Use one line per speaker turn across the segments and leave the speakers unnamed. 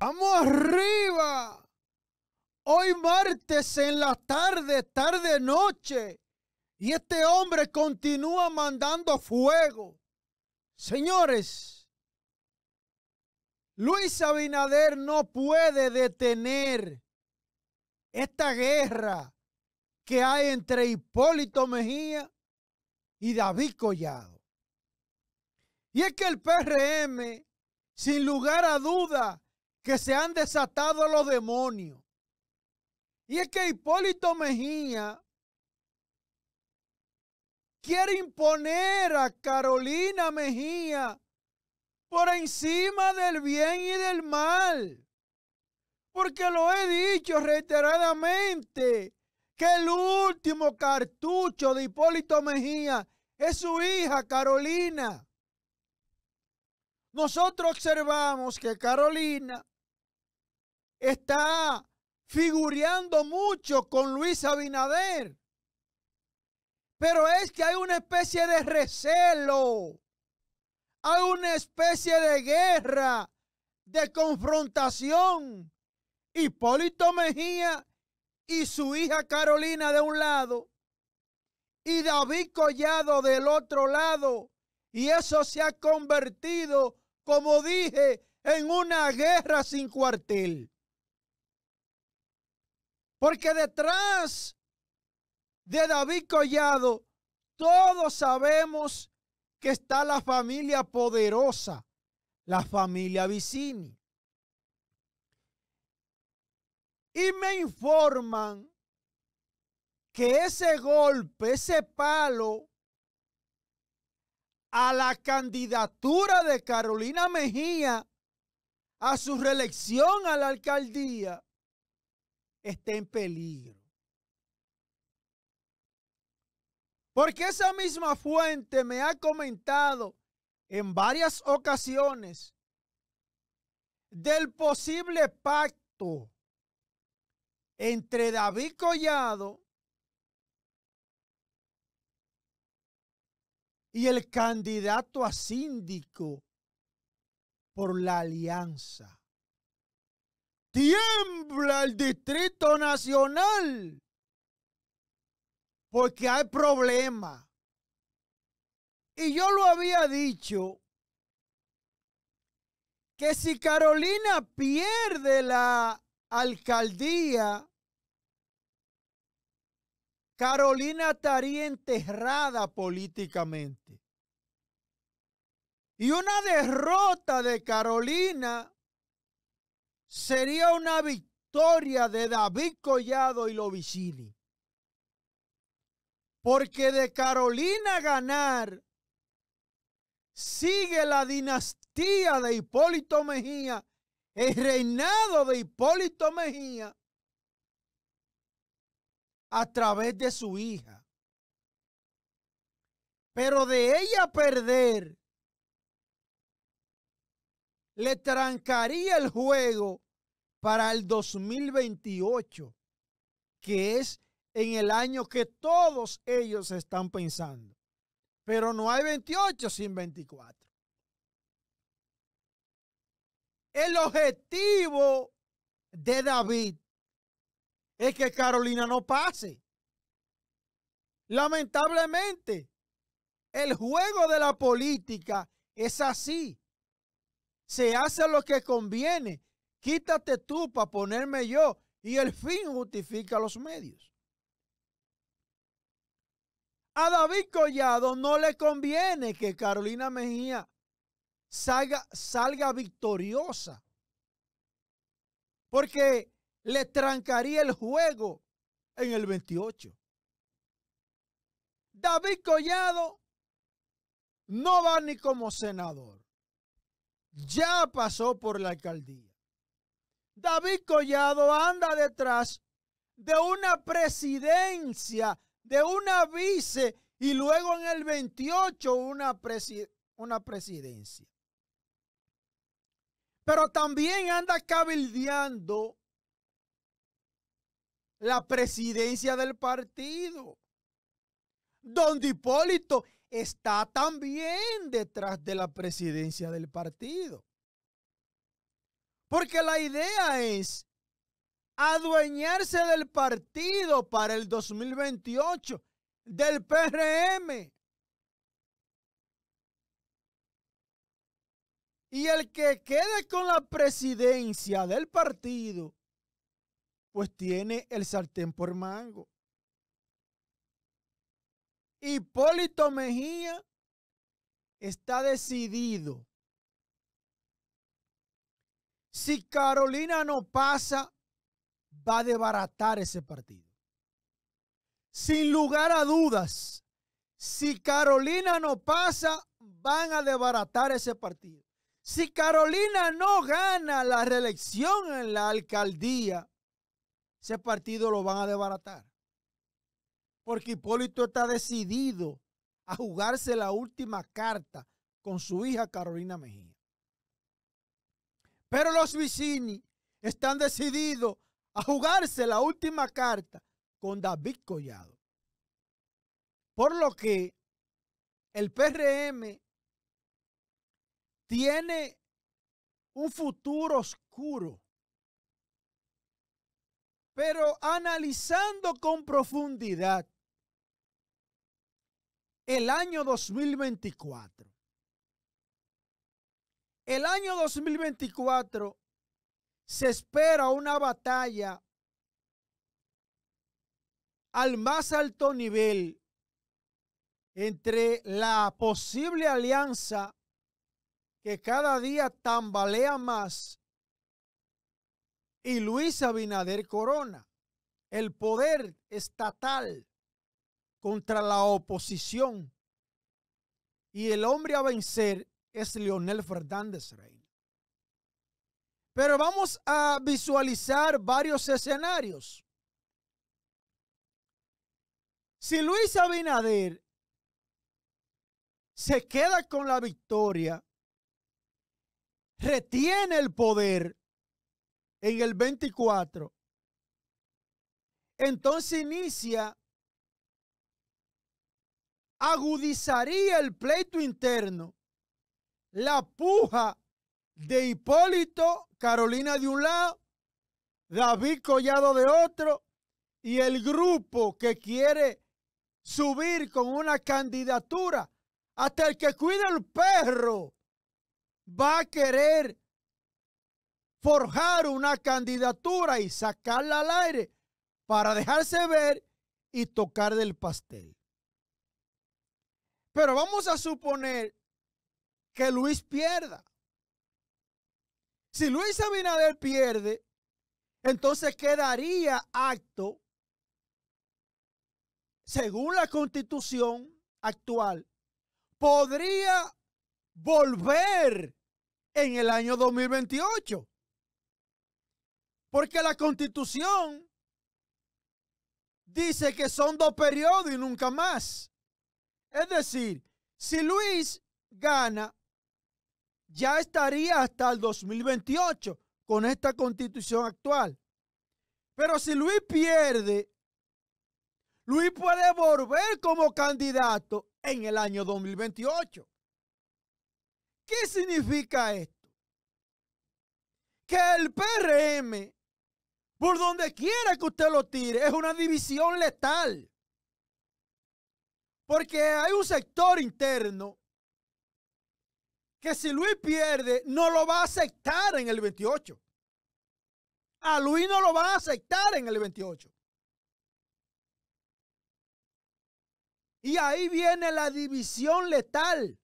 ¡Vamos arriba! Hoy martes en la tarde, tarde, noche. Y este hombre continúa mandando fuego. Señores, Luis Abinader no puede detener esta guerra que hay entre Hipólito Mejía y David Collado. Y es que el PRM, sin lugar a duda, que se han desatado los demonios. Y es que Hipólito Mejía quiere imponer a Carolina Mejía por encima del bien y del mal. Porque lo he dicho reiteradamente, que el último cartucho de Hipólito Mejía es su hija Carolina. Nosotros observamos que Carolina está figureando mucho con Luis Abinader. Pero es que hay una especie de recelo, hay una especie de guerra, de confrontación. Hipólito Mejía y su hija Carolina de un lado y David Collado del otro lado. Y eso se ha convertido, como dije, en una guerra sin cuartel. Porque detrás de David Collado, todos sabemos que está la familia poderosa, la familia Vicini. Y me informan que ese golpe, ese palo a la candidatura de Carolina Mejía, a su reelección a la alcaldía, esté en peligro. Porque esa misma fuente me ha comentado en varias ocasiones del posible pacto entre David Collado y el candidato a síndico por la alianza tiembla el Distrito Nacional porque hay problema Y yo lo había dicho que si Carolina pierde la alcaldía, Carolina estaría enterrada políticamente. Y una derrota de Carolina sería una victoria de David Collado y Lovicini. Porque de Carolina ganar sigue la dinastía de Hipólito Mejía, el reinado de Hipólito Mejía a través de su hija. Pero de ella perder le trancaría el juego para el 2028, que es en el año que todos ellos están pensando. Pero no hay 28 sin 24. El objetivo de David es que Carolina no pase. Lamentablemente, el juego de la política es así se hace lo que conviene. Quítate tú para ponerme yo. Y el fin justifica los medios. A David Collado no le conviene que Carolina Mejía salga, salga victoriosa. Porque le trancaría el juego en el 28. David Collado no va ni como senador ya pasó por la alcaldía. David Collado anda detrás de una presidencia, de una vice y luego en el 28 una, una presidencia. Pero también anda cabildeando la presidencia del partido. Don Hipólito está también detrás de la presidencia del partido. Porque la idea es adueñarse del partido para el 2028, del PRM. Y el que quede con la presidencia del partido, pues tiene el sartén por mango. Hipólito Mejía está decidido. Si Carolina no pasa, va a debaratar ese partido. Sin lugar a dudas, si Carolina no pasa, van a debaratar ese partido. Si Carolina no gana la reelección en la alcaldía, ese partido lo van a debaratar porque Hipólito está decidido a jugarse la última carta con su hija Carolina Mejía. Pero los vicini están decididos a jugarse la última carta con David Collado. Por lo que el PRM tiene un futuro oscuro pero analizando con profundidad el año 2024, el año 2024 se espera una batalla al más alto nivel entre la posible alianza que cada día tambalea más y Luis Abinader Corona, el poder estatal contra la oposición. Y el hombre a vencer es Leonel Fernández Rey. Pero vamos a visualizar varios escenarios. Si Luis Abinader se queda con la victoria, retiene el poder, en el 24, entonces inicia, agudizaría el pleito interno, la puja de Hipólito, Carolina de un lado, David Collado de otro, y el grupo que quiere subir con una candidatura, hasta el que cuida el perro, va a querer forjar una candidatura y sacarla al aire para dejarse ver y tocar del pastel. Pero vamos a suponer que Luis pierda. Si Luis Abinader pierde, entonces quedaría acto, según la constitución actual, podría volver en el año 2028. Porque la constitución dice que son dos periodos y nunca más. Es decir, si Luis gana, ya estaría hasta el 2028 con esta constitución actual. Pero si Luis pierde, Luis puede volver como candidato en el año 2028. ¿Qué significa esto? Que el PRM por donde quiera que usted lo tire, es una división letal. Porque hay un sector interno que si Luis pierde, no lo va a aceptar en el 28. A Luis no lo va a aceptar en el 28. Y ahí viene la división letal.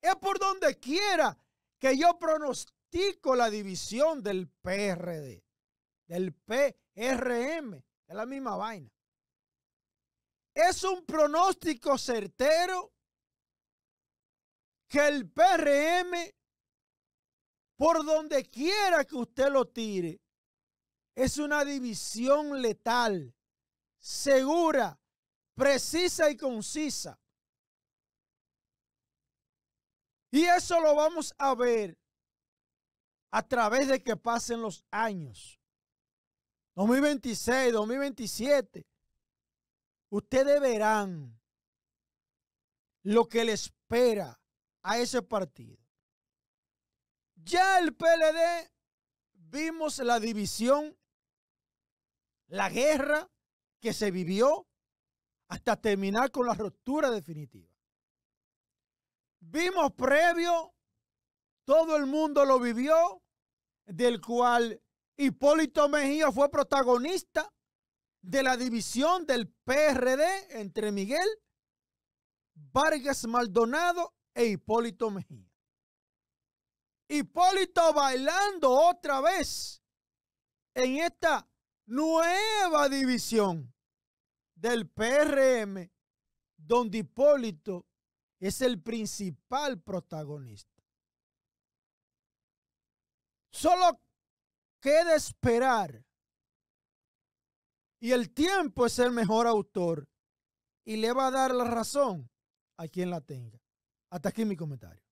Es por donde quiera que yo pronostico la división del PRD del PRM. Es la misma vaina. Es un pronóstico certero que el PRM, por donde quiera que usted lo tire, es una división letal, segura, precisa y concisa. Y eso lo vamos a ver a través de que pasen los años. 2026, 2027, ustedes verán lo que le espera a ese partido. Ya el PLD vimos la división, la guerra que se vivió hasta terminar con la ruptura definitiva. Vimos previo, todo el mundo lo vivió, del cual Hipólito Mejía fue protagonista de la división del PRD entre Miguel Vargas Maldonado e Hipólito Mejía. Hipólito bailando otra vez en esta nueva división del PRM, donde Hipólito es el principal protagonista. Solo qué de esperar. Y el tiempo es el mejor autor y le va a dar la razón a quien la tenga. Hasta aquí mi comentario.